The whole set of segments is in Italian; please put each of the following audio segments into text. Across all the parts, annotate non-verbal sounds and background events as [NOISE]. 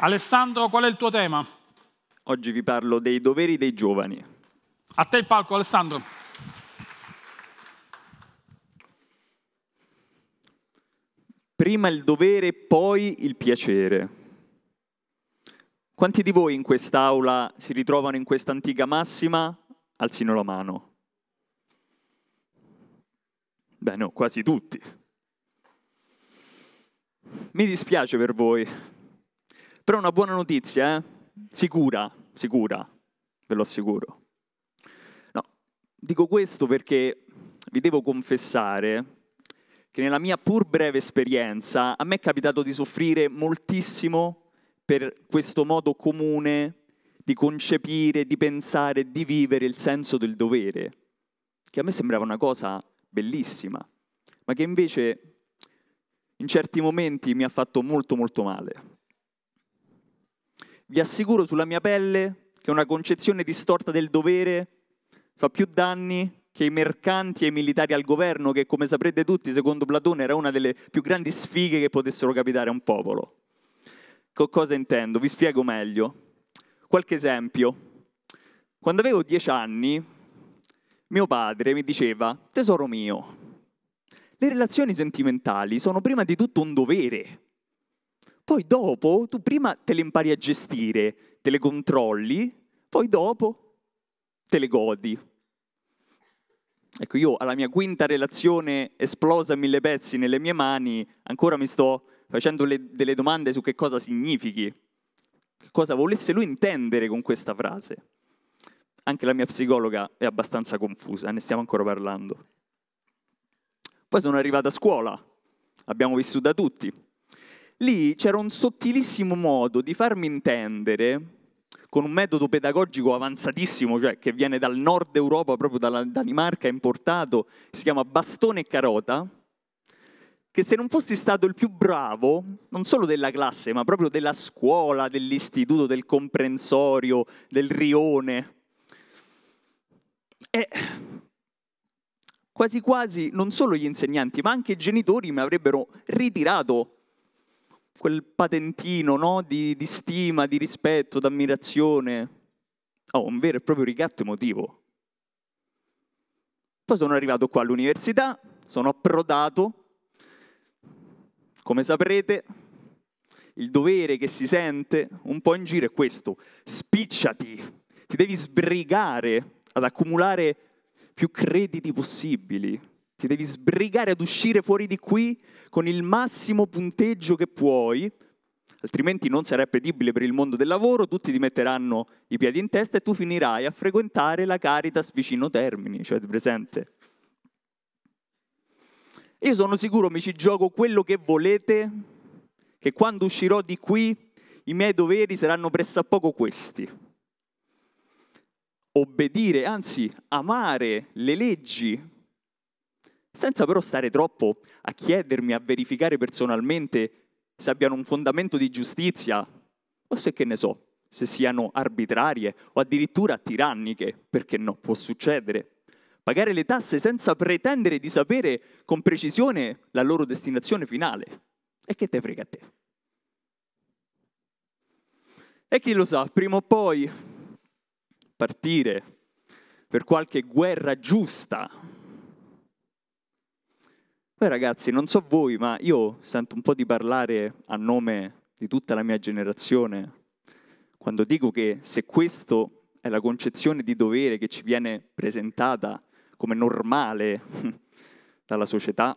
Alessandro, qual è il tuo tema? Oggi vi parlo dei doveri dei giovani. A te il palco, Alessandro. Prima il dovere, poi il piacere. Quanti di voi in quest'aula si ritrovano in questa antica massima? Alzino la mano. Beh no, quasi tutti. Mi dispiace per voi, però una buona notizia, eh? sicura, sicura, ve lo assicuro. No, dico questo perché vi devo confessare che nella mia pur breve esperienza a me è capitato di soffrire moltissimo per questo modo comune di concepire, di pensare, di vivere il senso del dovere, che a me sembrava una cosa bellissima, ma che invece in certi momenti mi ha fatto molto molto male. Vi assicuro sulla mia pelle che una concezione distorta del dovere fa più danni che i mercanti e i militari al governo, che come saprete tutti, secondo Platone, era una delle più grandi sfighe che potessero capitare a un popolo. Con cosa intendo? Vi spiego meglio. Qualche esempio. Quando avevo dieci anni, mio padre mi diceva, tesoro mio, le relazioni sentimentali sono prima di tutto un dovere. Poi dopo, tu prima te le impari a gestire, te le controlli, poi dopo te le godi. Ecco, io alla mia quinta relazione esplosa a mille pezzi nelle mie mani, ancora mi sto facendo le, delle domande su che cosa significhi, che cosa volesse lui intendere con questa frase. Anche la mia psicologa è abbastanza confusa, ne stiamo ancora parlando. Poi sono arrivato a scuola, abbiamo vissuto da tutti, lì c'era un sottilissimo modo di farmi intendere con un metodo pedagogico avanzatissimo, cioè che viene dal nord Europa, proprio dalla Danimarca, importato, si chiama bastone e carota, che se non fossi stato il più bravo, non solo della classe, ma proprio della scuola, dell'istituto, del comprensorio, del rione, e eh, quasi quasi non solo gli insegnanti, ma anche i genitori mi avrebbero ritirato quel patentino no? di, di stima, di rispetto, d'ammirazione. Oh, un vero e proprio ricatto emotivo. Poi sono arrivato qua all'università, sono approdato. Come saprete, il dovere che si sente un po' in giro è questo, spicciati, ti devi sbrigare ad accumulare più crediti possibili, ti devi sbrigare ad uscire fuori di qui con il massimo punteggio che puoi, altrimenti non sarai appetibile per il mondo del lavoro, tutti ti metteranno i piedi in testa e tu finirai a frequentare la Caritas vicino Termini, cioè di presente. Io sono sicuro, mi ci gioco quello che volete, che quando uscirò di qui i miei doveri saranno pressappoco questi. Obbedire, anzi amare le leggi senza però stare troppo a chiedermi, a verificare personalmente se abbiano un fondamento di giustizia o se che ne so, se siano arbitrarie o addirittura tiranniche, perché no, può succedere. Pagare le tasse senza pretendere di sapere con precisione la loro destinazione finale. E che te frega a te? E chi lo sa, prima o poi partire per qualche guerra giusta poi ragazzi, non so voi, ma io sento un po' di parlare a nome di tutta la mia generazione quando dico che se questa è la concezione di dovere che ci viene presentata come normale [LAUGHS] dalla società,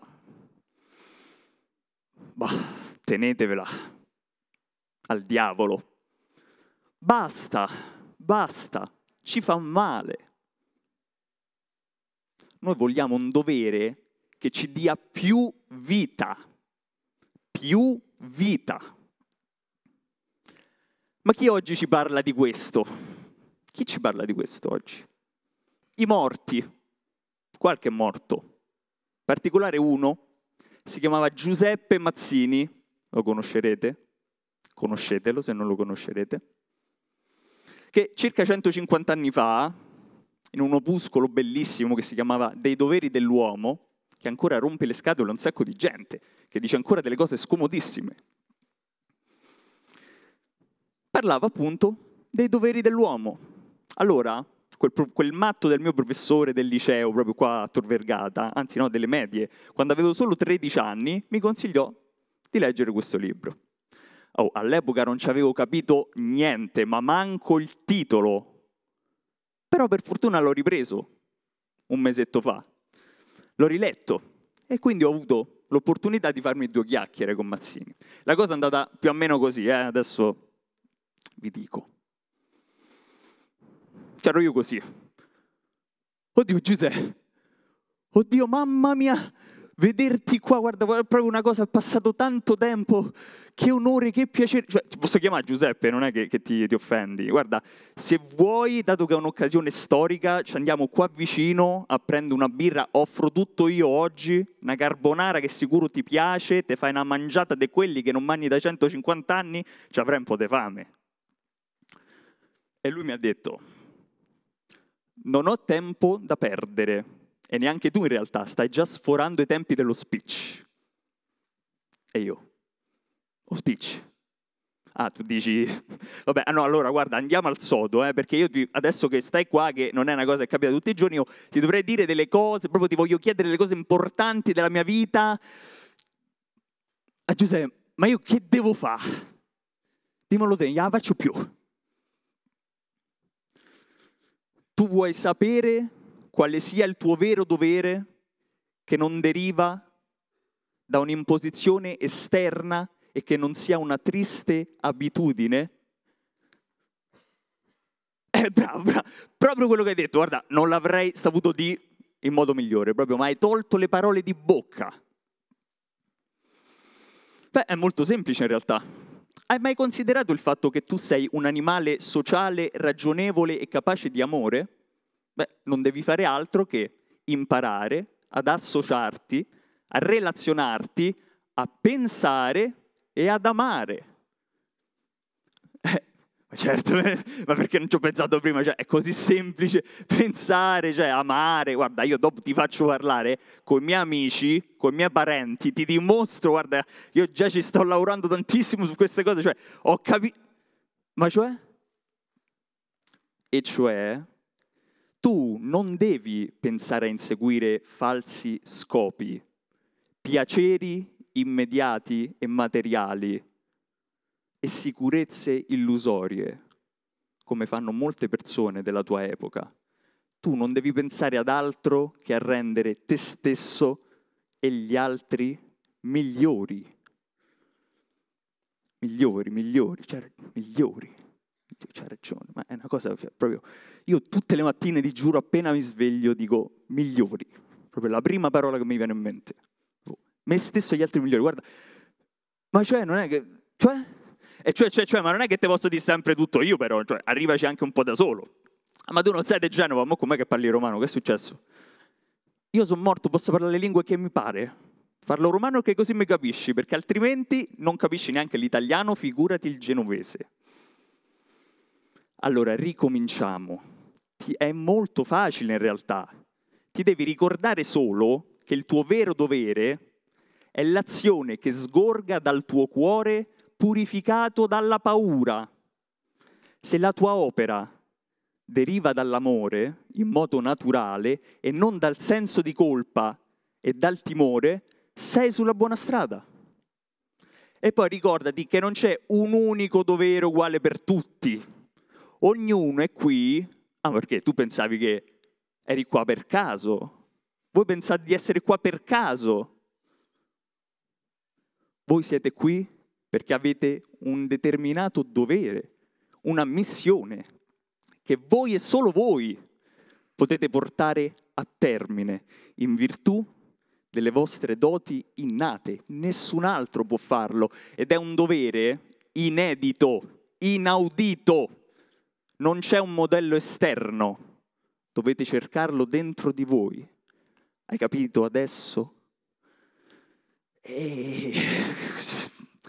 bah, tenetevela al diavolo. Basta, basta, ci fa male. Noi vogliamo un dovere che ci dia più vita, più vita. Ma chi oggi ci parla di questo? Chi ci parla di questo oggi? I morti, qualche morto, in particolare uno, si chiamava Giuseppe Mazzini, lo conoscerete, conoscetelo se non lo conoscerete, che circa 150 anni fa, in un opuscolo bellissimo che si chiamava Dei doveri dell'uomo, che ancora rompe le scatole a un sacco di gente, che dice ancora delle cose scomodissime. Parlava appunto dei doveri dell'uomo. Allora, quel, quel matto del mio professore del liceo, proprio qua a Tor Vergata, anzi no, delle medie, quando avevo solo 13 anni, mi consigliò di leggere questo libro. Oh, all'epoca non ci avevo capito niente, ma manco il titolo. Però per fortuna l'ho ripreso un mesetto fa L'ho riletto e quindi ho avuto l'opportunità di farmi due chiacchiere con Mazzini. La cosa è andata più o meno così, eh? adesso vi dico. C'ero io così. Oddio Giuseppe, oddio mamma mia, vederti qua, guarda, è proprio una cosa, è passato tanto tempo, che onore, che piacere. Cioè, ti posso chiamare Giuseppe, non è che, che ti, ti, offendi. Guarda, se vuoi, dato che è un'occasione storica, ci andiamo qua vicino a prendere una birra, offro tutto io oggi, una carbonara che sicuro ti piace, ti fai una mangiata di quelli che non mangi da 150 anni, ci avrai un po' di fame. E lui mi ha detto, non ho tempo da perdere e neanche tu in realtà, stai già sforando i tempi dello speech. E io? O oh, speech? Ah, tu dici, [LAUGHS] vabbè, ah, no, allora guarda, andiamo al sodo, eh, perché io ti, adesso che stai qua, che non è una cosa che capita tutti i giorni, io ti dovrei dire delle cose, proprio ti voglio chiedere le cose importanti della mia vita. A ah, Giuseppe, ma io che devo fare? Dimmelo te, non la faccio più. Tu vuoi sapere quale sia il tuo vero dovere che non deriva da un'imposizione esterna e che non sia una triste abitudine? Eh, bravo, bravo, proprio quello che hai detto, guarda, non l'avrei saputo di in modo migliore, proprio, ma hai tolto le parole di bocca. Beh, è molto semplice in realtà. Hai mai considerato il fatto che tu sei un animale sociale, ragionevole e capace di amore? Beh, non devi fare altro che imparare ad associarti, a relazionarti, a pensare e ad amare. [LAUGHS] Eh, ma certo, [LAUGHS] ma perché non ci ho pensato prima? Cioè, è così semplice [LAUGHS] pensare, cioè amare. Guarda, io dopo ti faccio parlare con i miei amici, con i miei parenti, ti dimostro, guarda, io già ci sto lavorando tantissimo su queste cose, cioè ho capito... Ma cioè? E cioè, tu non devi pensare a inseguire falsi scopi, piaceri immediati e materiali e sicurezze illusorie, come fanno molte persone della tua epoca. Tu non devi pensare ad altro che a rendere te stesso e gli altri migliori. Migliori, migliori, cioè migliori c'ha ragione, ma è una cosa proprio... Io tutte le mattine, di giuro, appena mi sveglio dico migliori, proprio la prima parola che mi viene in mente. Boh, me stesso e gli altri migliori, guarda. Ma cioè, non è che... Cioè? E cioè, cioè, cioè, ma non è che te posso dire sempre tutto io però, cioè, arrivaci anche un po' da solo. Ah, ma tu non sei di Genova, ma com'è che parli romano? Che è successo? Io sono morto, posso parlare le lingue che mi pare. Parlo romano che così mi capisci, perché altrimenti non capisci neanche l'italiano, figurati il genovese. Allora, ricominciamo. Ti, è molto facile in realtà. Ti devi ricordare solo che il tuo vero dovere è l'azione che sgorga dal tuo cuore purificato dalla paura. Se la tua opera deriva dall'amore in modo naturale e non dal senso di colpa e dal timore, sei sulla buona strada. E poi ricordati che non c'è un unico dovere uguale per tutti ognuno è qui, ah perché tu pensavi che eri qua per caso, voi pensate di essere qua per caso, voi siete qui perché avete un determinato dovere, una missione che voi e solo voi potete portare a termine in virtù delle vostre doti innate. Nessun altro può farlo ed è un dovere inedito, inaudito non c'è un modello esterno, dovete cercarlo dentro di voi. Hai capito adesso? E... [LAUGHS]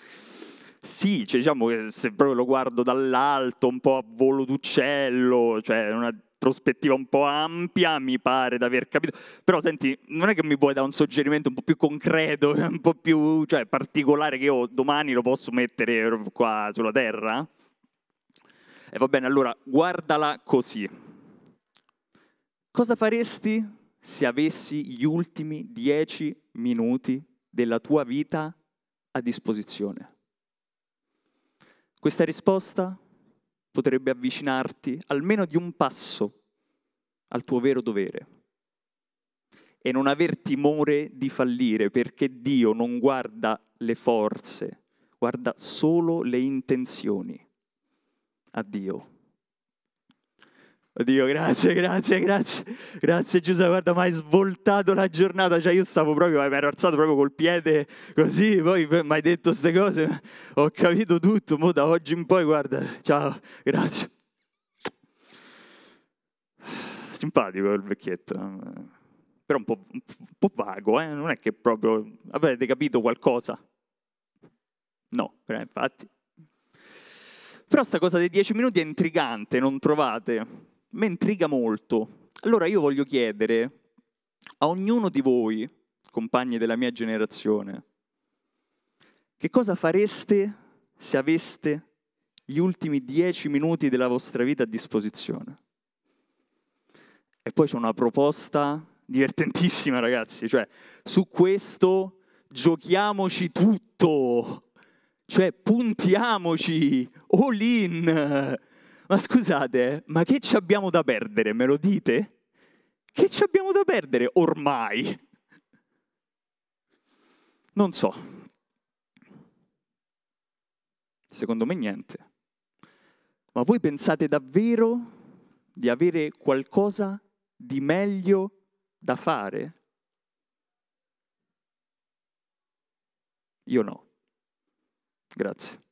Sì, cioè, diciamo se proprio lo guardo dall'alto, un po' a volo d'uccello, cioè una prospettiva un po' ampia, mi pare di aver capito. Però senti, non è che mi vuoi dare un suggerimento un po' più concreto, [LAUGHS] un po' più cioè, particolare che io domani lo posso mettere qua sulla terra? E va bene, allora guardala così. Cosa faresti se avessi gli ultimi dieci minuti della tua vita a disposizione? Questa risposta potrebbe avvicinarti almeno di un passo al tuo vero dovere e non aver timore di fallire perché Dio non guarda le forze, guarda solo le intenzioni addio. Oddio, grazie, grazie, grazie. Grazie Giuseppe, guarda, mi hai svoltato la giornata. Cioè io stavo proprio, mi ero alzato proprio col piede così, poi mi hai detto queste cose. Ho capito tutto, mo da oggi in poi, guarda, ciao, grazie. Simpatico il vecchietto, eh. però un po', un po vago, eh? non è che proprio... Avete capito qualcosa? No, infatti. Però sta cosa dei 10 minuti è intrigante, non trovate? Mi intriga molto. Allora io voglio chiedere a ognuno di voi, compagni della mia generazione, che cosa fareste se aveste gli ultimi 10 minuti della vostra vita a disposizione? E poi c'è una proposta divertentissima, ragazzi, cioè su questo giochiamoci tutto cioè, puntiamoci, all in. Ma scusate, ma che ci abbiamo da perdere, me lo dite? Che ci abbiamo da perdere ormai? Non so. Secondo me niente. Ma voi pensate davvero di avere qualcosa di meglio da fare? Io no. Grazie.